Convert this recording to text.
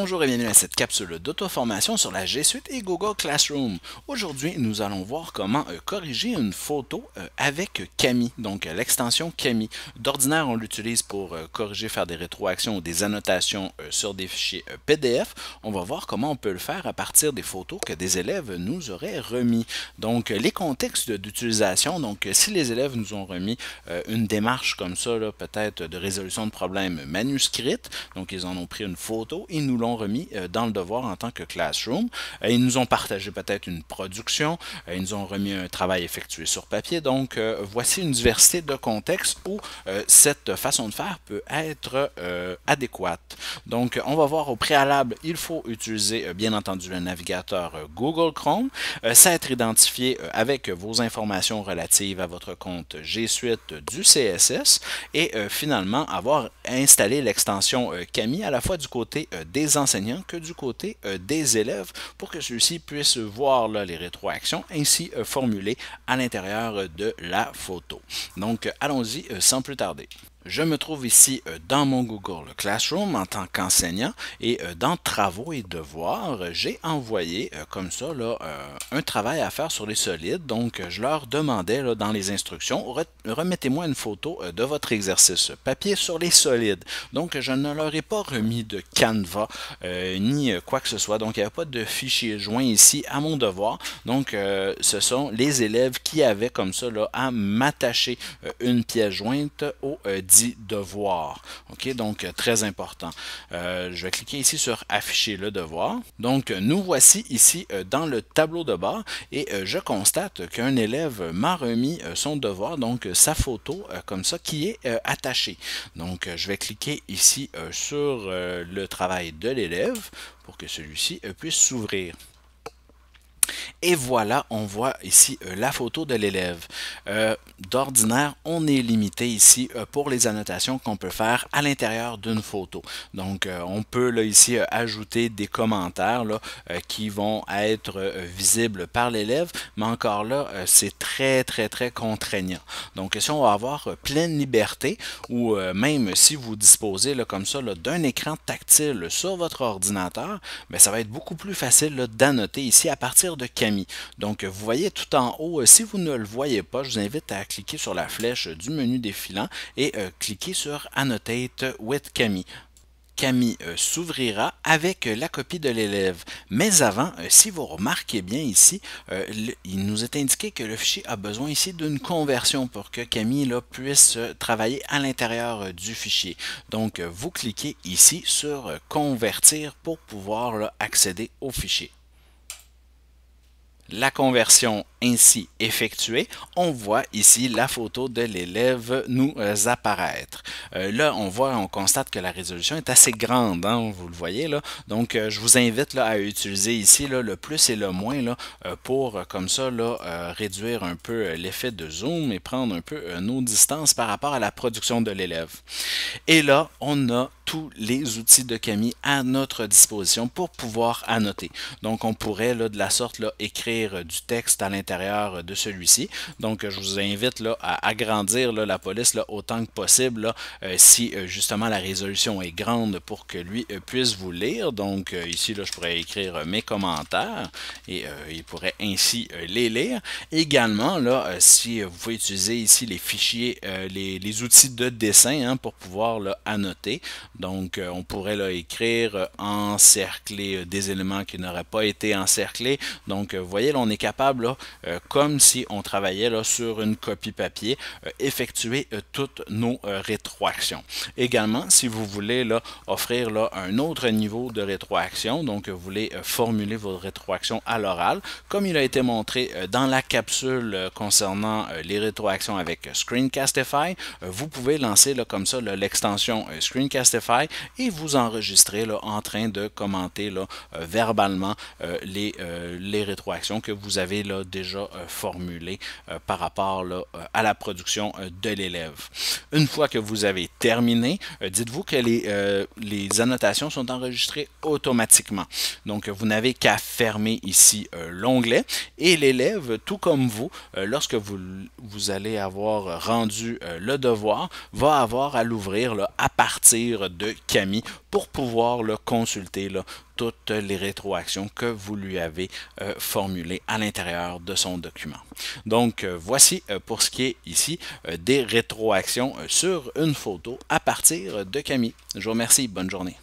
Bonjour et bienvenue à cette capsule d'auto-formation sur la G Suite et Google Classroom. Aujourd'hui, nous allons voir comment euh, corriger une photo euh, avec Camille, donc euh, l'extension Camille. D'ordinaire, on l'utilise pour corriger, faire des rétroactions ou des annotations sur des fichiers PDF. On va voir comment on peut le faire à partir des photos que des élèves nous auraient remis. Donc, les contextes d'utilisation, donc si les élèves nous ont remis une démarche comme ça, peut-être de résolution de problèmes manuscrite, donc ils en ont pris une photo, et nous l'ont remis euh, dans le devoir en tant que classroom. Euh, ils nous ont partagé peut-être une production, euh, ils nous ont remis un travail effectué sur papier. Donc, voici une diversité de contextes où cette façon de faire peut être adéquate. Donc, on va voir au préalable, il faut utiliser bien entendu le navigateur Google Chrome, s'être identifié avec vos informations relatives à votre compte G Suite du CSS et finalement avoir installé l'extension Camille à la fois du côté des enseignants que du côté euh, des élèves pour que ceux-ci puissent voir les rétroactions ainsi euh, formulées à l'intérieur euh, de la photo. Donc allons-y sans plus tarder. Je me trouve ici euh, dans mon Google Classroom en tant qu'enseignant et euh, dans Travaux et devoirs, j'ai envoyé euh, comme ça un travail à faire sur les solides. Donc, je leur demandais dans les instructions, remettez-moi une photo de votre exercice papier sur les solides. Donc, je ne leur ai pas remis de Canva ni quoi que ce soit. Donc, il n'y a pas de fichier joint ici à mon devoir. Donc, ce sont les élèves qui avaient comme ça à m'attacher une pièce jointe au devoir. OK, donc euh, très important. Euh, je vais cliquer ici sur afficher le devoir. Donc nous voici ici euh, dans le tableau de bord et je constate qu'un élève m'a remis son devoir, donc sa photo comme ça qui est attachée. Donc je vais cliquer ici sur le travail de l'élève pour que celui-ci puisse s'ouvrir. Et voilà, on voit ici euh, la photo de l'élève. Euh, d'ordinaire, on est limité ici euh, pour les annotations qu'on peut faire à l'intérieur d'une photo. Donc, on peut là ici ajouter des commentaires qui vont être visibles par l'élève, mais encore là, c'est très, très, très contraignant. Donc, si on va avoir pleine liberté, ou même si vous disposez là, comme ça d'un écran tactile sur votre ordinateur, ben, ça va être beaucoup plus facile d'annoter ici à partir de quel donc vous voyez tout en haut, euh, si vous ne le voyez pas, je vous invite à cliquer sur la flèche du menu défilant et euh, cliquer sur Annotate with Camille. Camille euh, s'ouvrira avec la copie de l'élève. Mais avant, si vous remarquez bien ici, il nous est indiqué que le fichier a besoin ici d'une conversion pour que Camille puisse travailler à l'intérieur du fichier. Donc, vous cliquez ici sur Convertir pour pouvoir accéder au fichier la conversion ainsi effectuée, on voit ici la photo de l'élève nous euh, apparaître. Euh, là, on voit, on constate que la résolution est assez grande, hein, vous le voyez là. Donc, euh, je vous invite là, à utiliser ici le plus et le moins là, pour, comme ça, réduire un peu l'effet de zoom et prendre un peu nos distances par rapport à la production de l'élève. Et là, on a tous les outils de Camille à notre disposition pour pouvoir annoter. Donc, on pourrait là, de la sorte là, écrire du texte à l'intérieur de celui-ci. Donc, je vous invite là, à agrandir la police là, autant que possible euh, si euh, justement la résolution est grande pour que lui euh, puisse vous lire. Donc, ici, là, je pourrais écrire mes commentaires et il pourrait ainsi les lire. Également, là, si vous pouvez utiliser ici les fichiers, les, outils de dessin hein, pour pouvoir annoter. Donc, euh, on pourrait écrire euh, encercler euh, des éléments qui n'auraient pas été encerclés. Donc, vous voyez, on est capable, comme si on travaillait là, sur une copie papier, effectuer toutes nos rétroactions. Également, si vous voulez offrir là, un autre niveau de rétroaction, donc vous voulez formuler vos rétroactions à l'oral, comme il a été montré dans la capsule concernant les rétroactions avec Screencastify, vous pouvez lancer comme ça l'extension Screencastify et vous enregistrez là, en train de commenter là, euh, verbalement euh, les, euh, les, rétroactions que vous avez là, déjà formulées par rapport à la production de l'élève. Une fois que vous avez terminé, dites-vous que les, les, annotations sont enregistrées automatiquement. Donc, vous n'avez qu'à fermer ici l'onglet et l'élève, tout comme vous, lorsque vous, allez avoir rendu le devoir, va avoir à l'ouvrir à partir de Camille pour pouvoir le consulter toutes les rétroactions que vous lui avez euh, formulées à l'intérieur de son document. Donc euh, voici euh, pour ce qui est ici des rétroactions sur une photo à partir de Camille. Je vous remercie, bonne journée.